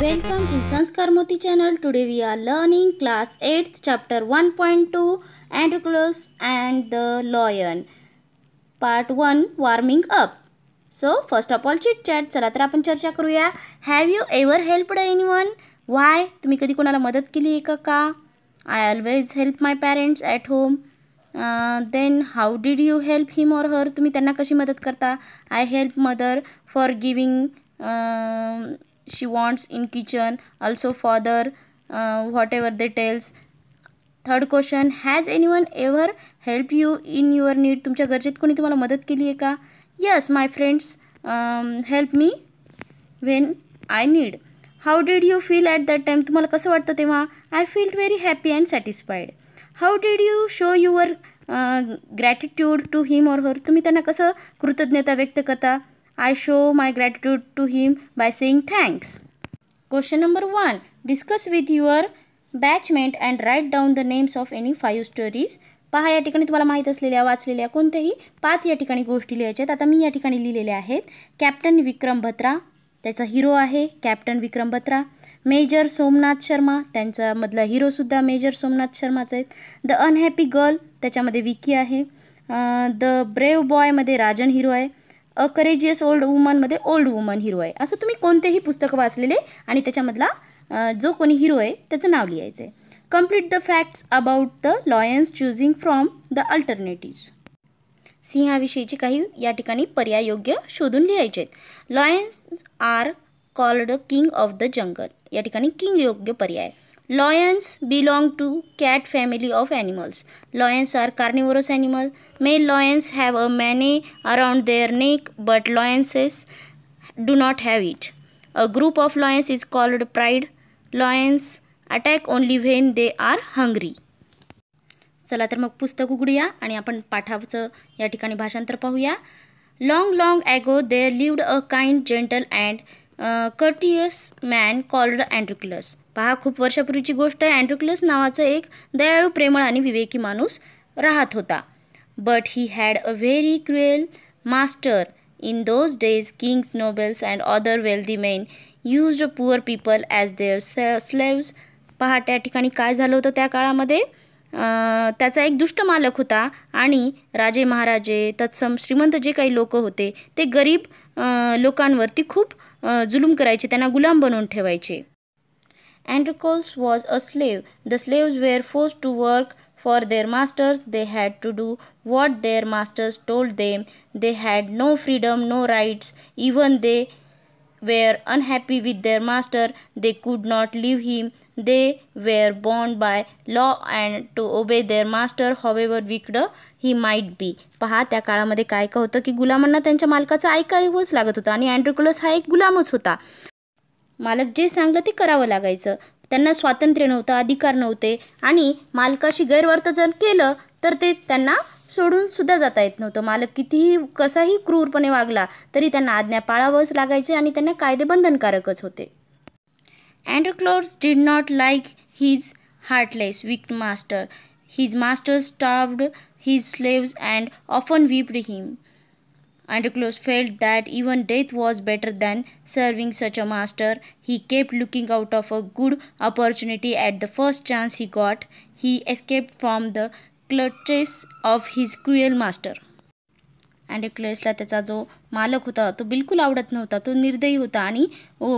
Welcome in Sanskarmoti channel today we are learning class eight chapter one point two and close and the lion part one warming up so first of all chat चला तर आपण चर्चा करूया have you ever helped anyone one why तुम्ही कधी कोणाला मदत केली आहे का I always help my parents at home then how did you help him or her तुम्ही त्यांना कशी मदत करता I help mother for giving she wants in kitchen also father whatever they tells third question has any one ever help you in your need तुमच्या गरजेत कोणी तुम्हाला मदत केली आहे का yes my friends help me when I need how did you feel at that time तुम्हाला कसं वाटतं तेव्हा I feel very happy and satisfied how did you show your gratitude to him or her तुम्ही त्यांना कसं कृतज्ञता व्यक्त करता I show my gratitude to him by saying thanks question number one discuss with your batchmate and write down the names of any five stories पहा या ठिकाणी तुम्हाला माहीत असलेल्या वाचलेल्या कोणत्याही पाच या ठिकाणी गोष्टी लिहायच्या आहेत आता मी या ठिकाणी लिहिलेल्या आहेत कॅप्टन विक्रम भत्रा त्याचा हिरो आहे कॅप्टन विक्रम बत्रा मेजर सोमनाथ शर्मा त्यांच्यामधला हिरोसुद्धा मेजर सोमनाथ शर्माचा आहेत द अनहॅपी गर्ल त्याच्यामध्ये विकी आहे द ब्रेव बॉयमध्ये राजन हिरो आहे अ करेजियस ओल्ड वुमनमध्ये ओल्ड वुमन हिरो आहे असं तुम्ही कोणतेही पुस्तक वाचलेले आणि त्याच्यामधला जो कोणी हिरो आहे त्याचं नाव लिहायचं आहे complete the facts about the lions choosing from the alternative सिंहाविषयीचे काही या ठिकाणी पर्याय योग्य शोधून लिहायचे आहेत lions are called king of the jungle या ठिकाणी किंग योग्य पर्याय lions belong to cat family of animals lions are carnivorous animal male lions have a mane around their neck but lionesses do not have it a group of lions is called pride lions attack only when they are hungry चला तर मग पुस्तक उघडूया आणि आपण पाठाचं या ठिकाणी भाषांतर पाहूया long long ago they lived a kind gentle and courteous man called Androclus पहा खूप वर्षापूर्वीची गोष्ट आहे अँड्रुक्युलस नावाचं एक दयाळू प्रेमळ आणि विवेकी माणूस राहत होता but he had a very cruel master in those days kings nobles and other wealthy men use poor people as their slaves पहा त्या ठिकाणी काय झालं होतं त्या काळामध्ये त्याचा एक दुष्ट मालक होता आणि राजे महाराजे तत्सम श्रीमंत जे काही लोक होते ते गरीब लोकांवरती खूप जुलूम करायचे त्यांना गुलाम बनवून ठेवायचे Androclus was a slave the slaves were force to work for their masters they had to do what their masters told them they had no freedom no rights even they were unhappy with their master they could not leave him They were bound by law and to obey their master, however wicked he might be पहा त्या काळामध्ये काय काय होतं की गुलामांना त्यांच्या मालकाचं ऐकावंच लागत होतं आणि अँड्रिकुलस हा एक गुलामच होता मालक जे सांगलं ते करावं लागायचं त्यांना स्वातंत्र्य नव्हतं अधिकार नव्हते आणि मालकाशी गैरवर्तन जर केलं तर ते त्यांना सोडून सुद्धा जाता येत नव्हतं मालक कितीही कसाही क्रूरपणे वागला तरी त्यांना आज्ञा पाळावंच लागायचे आणि त्यांना कायदे बंधनकारकच होते Androcles did not like his heartless, wicked master. His master starved his slaves and often whipped him. Androcles felt that even death was better than serving such a master. He kept looking out of a good opportunity at the first chance he got. He escaped from the clutches of his cruel master. And क्लेसला त्याचा जो मालक होता तो बिलकुल आवडत नव्हता तो निर्दयी होता आणि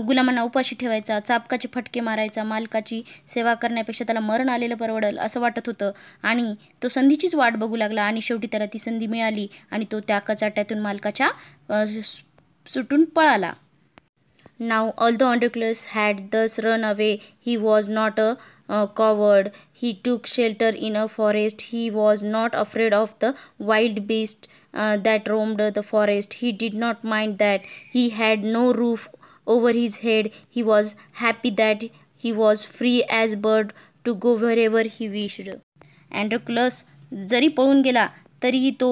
गुलामांना उपाशी ठेवायचा चापकाचे फटके मारायचा मालकाची सेवा करण्यापेक्षा त्याला मरण आलेलं परवडल असं वाटत होतं आणि तो संधीचीच वाट बघू लागला आणि शेवटी त्याला ती संधी मिळाली आणि तो त्या कचाट्यातून मालकाच्या सुटून पळाला now although Androclus had thus run away he was not a uh, covered. He took shelter in a forest. He was not afraid of the wild beasts uh, that roamed the forest. He did not mind that he had no roof over his head. He was happy that he was free as bird to go wherever he wished. Androclus जरी पळून गेला तरीही तो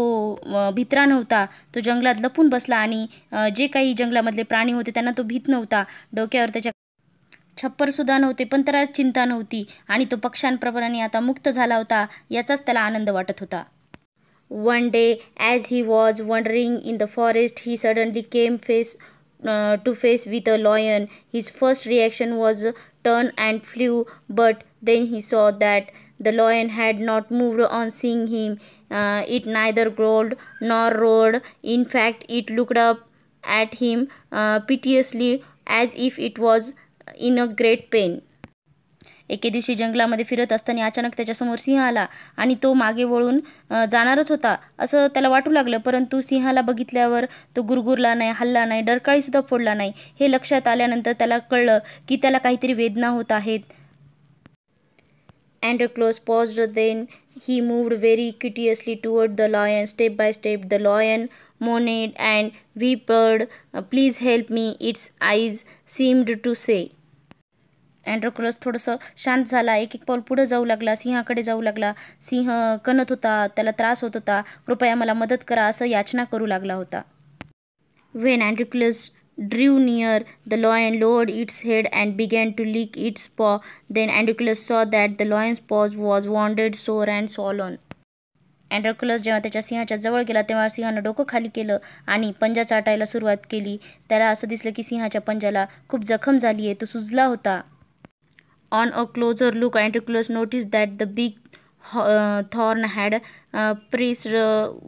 भित्रा नव्हता तो जंगलात लपून बसला आणि जे काही जंगलामधले प्राणी होते त्यांना तो भीत नव्हता डोक्यावर त्याच्या छप्परसुद्धा नव्हते पण त्याला चिंता नव्हती आणि तो पक्ष्यांप्रमाणे आता मुक्त झाला होता याचाच त्याला आनंद वाटत होता one day as he was wandering in the forest he suddenly came face to face with a lion his first reaction was turn and flew but then he saw that the lion had not moved on seeing him it neither growled nor roared in fact it looked up at him piteously as if it was in a great pain एके दिवशी जंगलामध्ये फिरत असताना अचानक त्याच्यासमोर सिंह आला आणि तो मागे वळून जाणारच होता असं त्याला वाटू लागलं परंतु सिंहाला बघितल्यावर तो गुरगुरला नाही हल्ला नाही डरकाळीसुद्धा फोडला नाही हे लक्षात आल्यानंतर त्याला कळलं की त्याला काहीतरी वेदना होत आहेत Androclus pause then he moved very cautiously toward the lion step by step the lion moaned and whimpered. Uh, please help me, its eyes seemed to say. Androclus थोडंसं शांत झाला एक एक पाऊल पुढं जाऊ लागला सिंहाकडे जाऊ लागला सिंह कणत होता त्याला त्रास होत होता कृपया मला मदत करा असं याचना करू लागला होता when Androclus drew near the lion lowered its head and began to lick its paw then androclus saw that the lion's paw was wounded sore and swollen Androclus जेव्हा त्याच्या सिंहाच्या जवळ गेला तेव्हा सिंहानं डोकं खाली केलं आणि पंजा चाटायला सुरुवात केली त्याला असं दिसलं की सिंहाच्या पंजाला खूप जखम झाली आहे तो सुजला होता on a closer look Androclus notice that the big thorn had had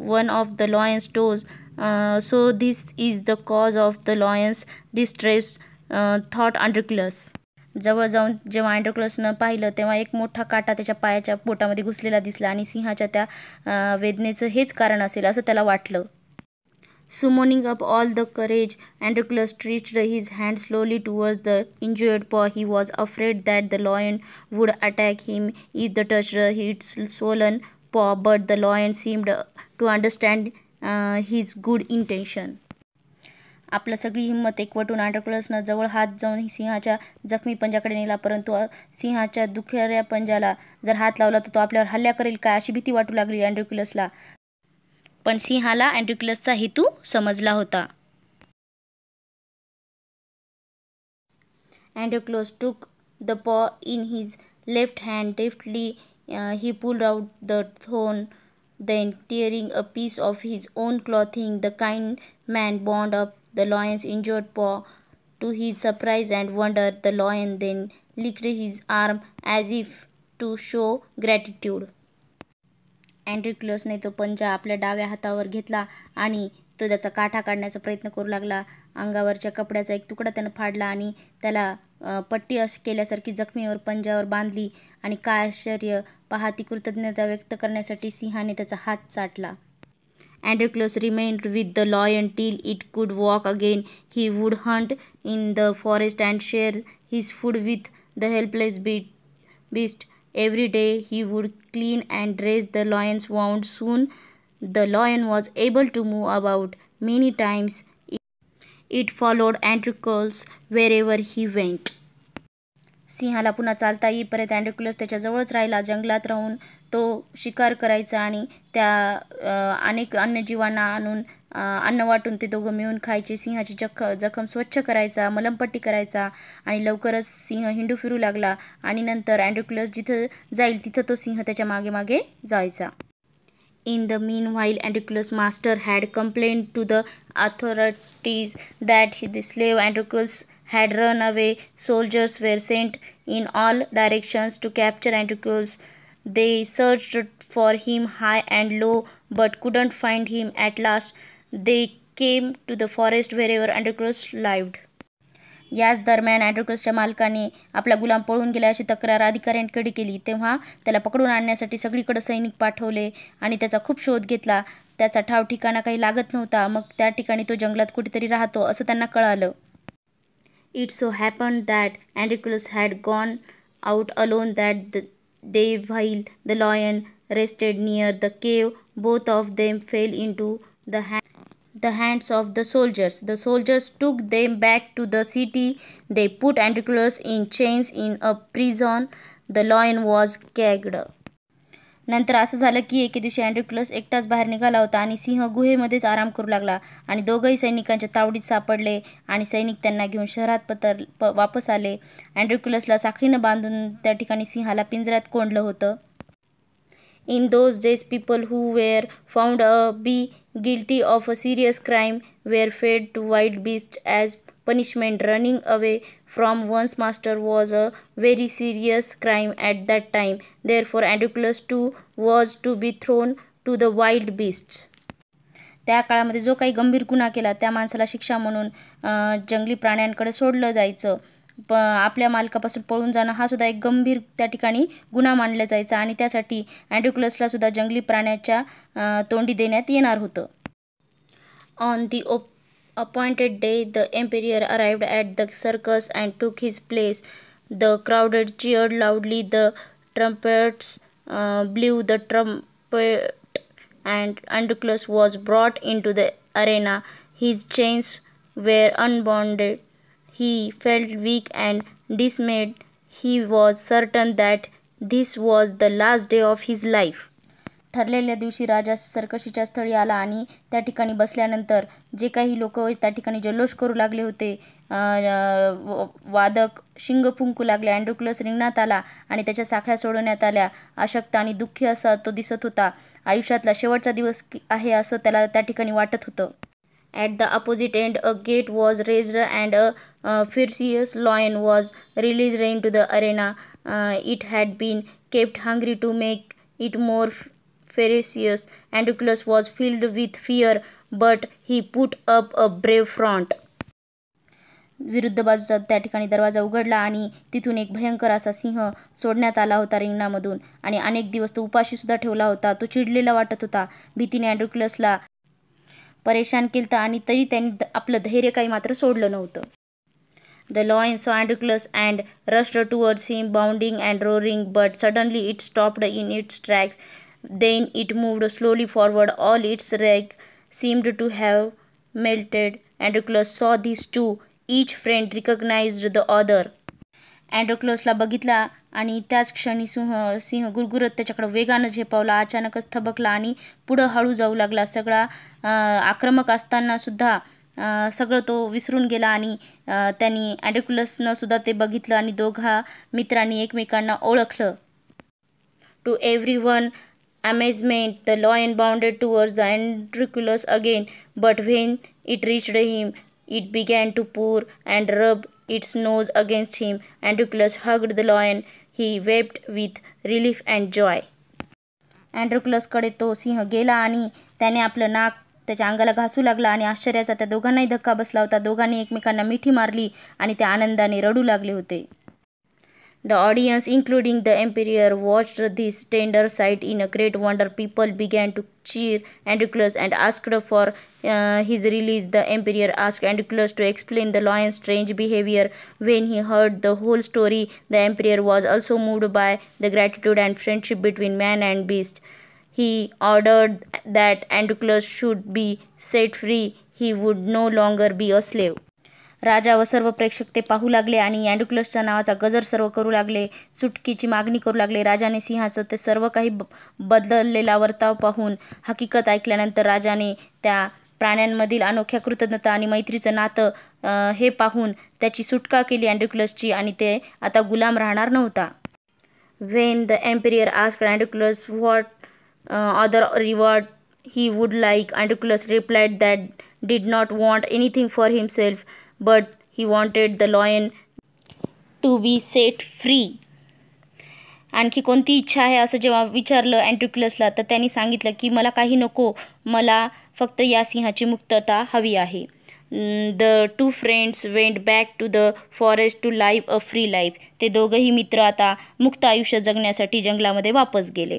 one of the lion's lions so so is the cause of the lion's distress thought thought जवळ जाऊन जेव्हा अँड्रोक्लसनं पाहिलं तेव्हा एक मोठा काटा त्याच्या पायाच्या पोटामध्ये घुसलेला दिसला आणि सिंहाच्या त्या वेदनेचं हेच कारण असेल असं त्याला वाटलं summoning up all the courage Androclus the his hand slowly towards the injured paw he was afraid that the lion would attack him if the touch hits swollen paw but the lion seemed to understand his good intention आपलं सगळी हिंमत एकवटून आंड्रकुलसनं जवळ हात जाऊन सिंहाच्या जखमी पंजाकडे नेला परंतु सिंहाच्या दुखऱ्या पंजाला जर हात लावला तर तो आपल्यावर हल्ला करेल काय अशी भीती वाटू लागली अँड्रिक्युलसला पण सिंहाला अँड्रिक्युलसचा हेतू समजला होता अँड्रिक्युलस took the paw in his left hand deftly he pull out the thorn then tearing a piece of his own clothing the kind man bound up The lion's injured paw. To his surprise and wonder, the lion then licked his arm as if to show gratitude. अँड्रिक्लोसने तो पंजा आपल्या डाव्या हातावर घेतला आणि तो त्याचा काठा काढण्याचा प्रयत्न करू लागला अंगावरच्या कपड्याचा एक तुकडा त्यानं फाडला आणि त्याला पट्टी अशी केल्यासारखी जखमीवर पंजावर बांधली आणि काय आश्चर्य पाहती कृतज्ञता व्यक्त करण्यासाठी सिंहाने त्याचा हात चाटला Close remained with the law until it could walk again. He would hunt in the forest and share his food with the helpless beast. Every day he would clean and dress the lion's wound. Soon the lion was able to move about many times. It followed Close wherever he went. सिंहाला पुन्हा चालता येईपर्यंत अँड्रिक्युलस त्याच्याजवळच राहिला जंगलात राहून तो शिकार करायचा आणि त्या अनेक अन्य जीवांना आणून अन्न वाटून ते दोघं मिळून खायचे सिंहाची जख जखम स्वच्छ करायचा मलमपट्टी करायचा आणि लवकरच सिंह हिंडू फिरू लागला आणि नंतर अँडक्युलस जिथं जाईल तिथं तो सिंह त्याच्या मागे मागे जायचा in the meanwhile Androclus master had complain to the authorities that he the slave Androclus had run away soldiers were sent in all directions to capture Androclus They searched for him high and low but couldn't find him. At last, they came to the forest wherever Androclus lived. याच दरम्यान अँड्रोकसच्या मालकाने आपला गुलाम पळून गेला अशी तक्रार अधिकाऱ्यांकडे केली तेव्हा त्याला पकडून आणण्यासाठी सगळीकडे सैनिक पाठवले आणि त्याचा खूप शोध घेतला त्याचा ठाव ठिकाणा काही लागत नव्हता मग त्या ठिकाणी तो जंगलात कुठेतरी राहतो असं त्यांना कळालं it so happen that Androclus had gone out alone that the they while the lion rested near the cave both of them fell into the the hands of the soldiers. The soldiers took them back to the city. They put Androclus in chains in a prison. The lion was gagged. नंतर असं झालं की एके दिवशी अँड्रिक्युलस एकटाच बाहेर निघाला होता आणि सिंह गुहेमध्येच आराम करू लागला आणि दोघंही सैनिकांच्या तावडीत सापडले आणि सैनिक त्यांना घेऊन शहरात पतर प वापस आले अँड्रिक्युलसला साखळीनं बांधून त्या ठिकाणी सिंहाला पिंजऱ्यात कोंडलं होतं in those days people who were found a be guilty of a serious crime were fed to wild beast as punishment running away from one's master was a very serious crime at that time therefore androclus too was to be thrown to the wild beast त्या काळामध्ये जो काही गंभीर गुन्हा केला त्या माणसाला शिक्षा म्हणून जंगली प्राण्यांकडे सोडलं जायचं प आपल्या मालकापासून पळून जाणं हा सुद्धा एक गंभीर त्या ठिकाणी गुन्हा मानला जायचा आणि त्यासाठी अँड्युक्लसला सुद्धा जंगली प्राण्याच्या तोंडी देण्यात येणार होतं ऑन दी ओप appointed day, the emperor arrived at the circus and took his place. The crowd cheered loudly, the trumpets uh, blew the trumpet, and Androclus was brought into the arena. His chains were unbound. He felt weak and dismayed. He was certain that this was the last day of his life. ठरलेल्या दिवशी राजा सर्कशीच्या स्थळी आला आणि त्या ठिकाणी बसल्यानंतर जे काही लोक त्या ठिकाणी जल्लोष करू लागले होते वादक शिंग फुंकू लागले अँड्रुक्लस रिंगणात आला आणि त्याच्या साखळ्या सोडवण्यात आल्या अशक्त आणि दुःखी असा तो दिसत होता आयुष्यातला शेवटचा दिवस आहे असं त्याला त्या ठिकाणी वाटत होतं at the opposite end a gate was raised and a ferocious lion was release ran to the arena it had been kept hungry to make it more Ferocious Anticulus was filled with fear, but he put up a brave front. विरुद्ध बाजूचा त्या ठिकाणी दरवाजा उघडला आणि तिथून एक भयंकर असा सिंह सोडण्यात आला होता रिंगणामधून आणि अनेक दिवस तो उपाशी सुद्धा ठेवला होता तो चिडलेला वाटत होता भीतीने अँड्रुक्लसला परेशान केलं आणि तरी त्यांनी आपलं धैर्य काही मात्र सोडलं नव्हतं the lion's saw Androclus and rushed towards him bounding and roaring but suddenly it stopped in its tracks Then it moved slowly forward. All its rag seemed to have melted. Androclus saw these two. Each friend recognized the other. अँड्रोक्लोसला बघितला आणि त्याच क्षणी सिंह सिंह गुरगुरत त्याच्याकडे वेगानं झेपावला अचानकच थबकला आणि पुढं हळू जाऊ लागला सगळा आक्रमक असताना सुद्धा सगळं तो विसरून गेला आणि त्यांनी अँड्रोक्लसनं सुद्धा ते बघितलं आणि दोघा मित्रांनी एकमेकांना ओळखलं to everyone amazement, the lion bounded towards the Andriculus again, but when it reached him, it began to pour and rub its nose against him. Andriculus hugged the lion. He wept with relief and joy. अँड्रोक्लसकडे तो सिंह गेला आणि त्याने आपलं नाक त्याच्या अंगाला घासू लागला आणि आश्चर्याचा त्या दोघांनाही धक्का बसला होता दोघांनी एकमेकांना मिठी मारली आणि त्या आनंदाने रडू लागले होते The audience, including the emperor, watched this tender sight in a great wonder. People began to cheer Androclus and asked for uh, his release. The emperor asked Androclus to explain the lion's strange behavior. When he heard the whole story, the emperor was also moved by the gratitude and friendship between man and beast. He ordered that Androclus should be set free. He would no longer be a slave. राजा व सर्व प्रेक्षक ते पाहू लागले आणि अँड्युक्लसच्या नावाचा गजर सर्व करू लागले सुटकीची मागणी करू लागले राजाने सिंहाचं ते सर्व काही बदललेला वर्ताव पाहून हकीकत ऐकल्यानंतर राजाने त्या प्राण्यांमधील अनोख्या कृतज्ञता आणि मैत्रीचं नातं हे पाहून त्याची सुटका केली अँड्युक्लसची आणि ते आता गुलाम राहणार नव्हता when the emperor asked Androclus what other reward he would like Androclus replied that did not want anything for himself but he wanted the lion to be set free. आणखी कोणती इच्छा आहे असं जेव्हा विचारलं अँट्रिक्युलसला तर त्यांनी सांगितलं की मला काही नको मला फक्त या सिंहाची मुक्तता हवी आहे the two friends went back to the forest to live a free life ते दोघंही मित्र आता मुक्त आयुष्य जगण्यासाठी जंगलामध्ये वापस गेले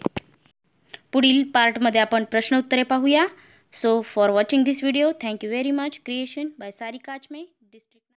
पुढील पार्टमध्ये आपण प्रश्नोत्तरे पाहूया so for watching this video thank you very much creation by सारी मे